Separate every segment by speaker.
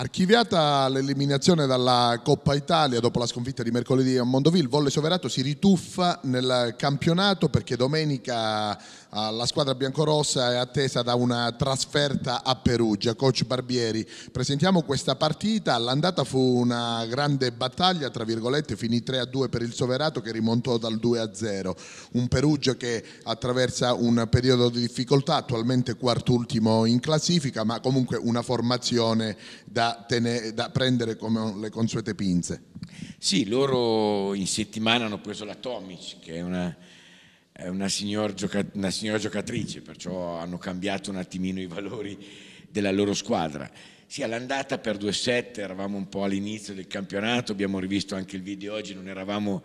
Speaker 1: Archiviata l'eliminazione dalla Coppa Italia dopo la sconfitta di mercoledì a Mondoville, Volle Soverato si rituffa nel campionato perché domenica Ah, la squadra biancorossa è attesa da una trasferta a Perugia. Coach Barbieri, presentiamo questa partita. L'andata fu una grande battaglia, tra virgolette, finì 3-2 per il Soverato che rimontò dal 2-0. Un Perugia che attraversa un periodo di difficoltà, attualmente quart'ultimo in classifica, ma comunque una formazione da, tenere, da prendere come le consuete pinze. Sì,
Speaker 2: loro in settimana hanno preso la Tomic, che è una è una signora, gioca- una signora giocatrice, perciò hanno cambiato un attimino i valori della loro squadra. Sì, all'andata per 2-7 eravamo un po' all'inizio del campionato, abbiamo rivisto anche il video oggi, non eravamo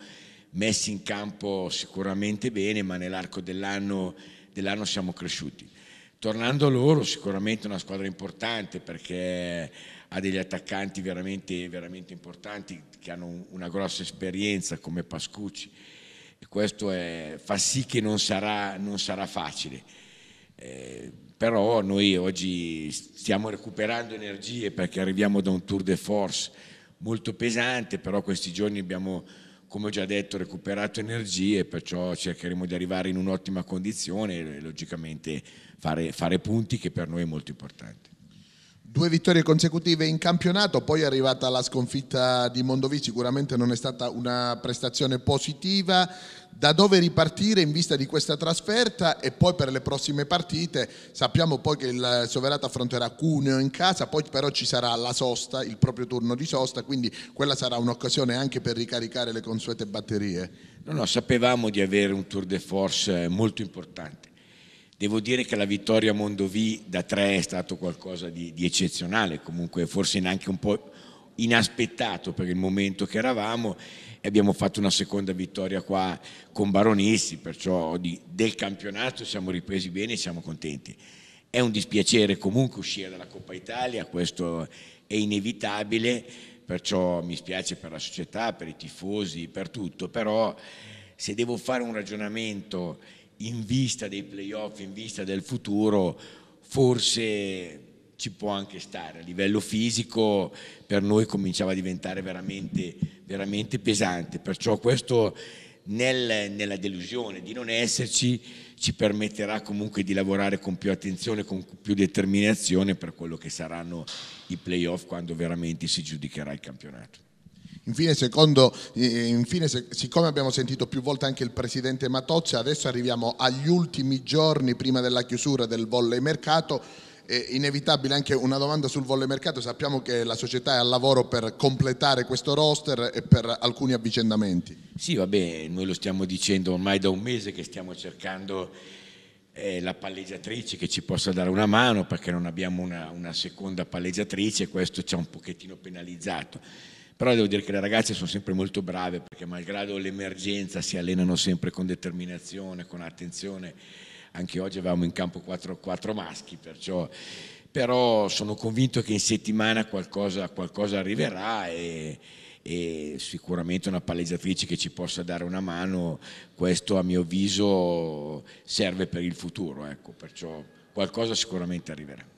Speaker 2: messi in campo sicuramente bene, ma nell'arco dell'anno, dell'anno siamo cresciuti. Tornando a loro, sicuramente una squadra importante perché ha degli attaccanti veramente, veramente importanti che hanno una grossa esperienza come Pascucci questo è, fa sì che non sarà, non sarà facile. Eh, però noi oggi stiamo recuperando energie perché arriviamo da un tour de force molto pesante, però questi giorni abbiamo, come ho già detto, recuperato energie, perciò cercheremo di arrivare in un'ottima condizione e logicamente fare, fare punti che per noi è molto importante
Speaker 1: due vittorie consecutive in campionato, poi è arrivata la sconfitta di Mondovì, sicuramente non è stata una prestazione positiva. Da dove ripartire in vista di questa trasferta e poi per le prossime partite? Sappiamo poi che il Soverato affronterà Cuneo in casa, poi però ci sarà la sosta, il proprio turno di sosta, quindi quella sarà un'occasione anche per ricaricare le consuete batterie.
Speaker 2: No, no, sapevamo di avere un tour de force molto importante Devo dire che la vittoria Mondovì da tre è stato qualcosa di, di eccezionale, comunque forse neanche un po' inaspettato per il momento che eravamo e abbiamo fatto una seconda vittoria qua con Baronissi, perciò di, del campionato siamo ripresi bene e siamo contenti. È un dispiacere comunque uscire dalla Coppa Italia, questo è inevitabile, perciò mi spiace per la società, per i tifosi, per tutto, però se devo fare un ragionamento in vista dei playoff, in vista del futuro, forse ci può anche stare. A livello fisico per noi cominciava a diventare veramente, veramente pesante, perciò questo nel, nella delusione di non esserci ci permetterà comunque di lavorare con più attenzione, con più determinazione per quello che saranno
Speaker 1: i playoff quando veramente si giudicherà il campionato. Infine, secondo, eh, infine, siccome abbiamo sentito più volte anche il presidente Matozza, adesso arriviamo agli ultimi giorni prima della chiusura del volle mercato. È inevitabile anche una domanda sul volle mercato, sappiamo che la società è al lavoro per completare questo roster e per
Speaker 2: alcuni avvicendamenti. Sì, vabbè, noi lo stiamo dicendo ormai da un mese che stiamo cercando eh, la palleggiatrice che ci possa dare una mano perché non abbiamo una, una seconda palleggiatrice e questo ci ha un pochettino penalizzato però devo dire che le ragazze sono sempre molto brave perché malgrado l'emergenza si allenano sempre con determinazione, con attenzione. Anche oggi avevamo in campo quattro, 4 maschi, perciò però sono convinto che in settimana qualcosa, qualcosa arriverà e, e, sicuramente una palleggiatrice che ci possa dare una mano, questo a mio avviso serve per il futuro, ecco, perciò qualcosa sicuramente arriverà.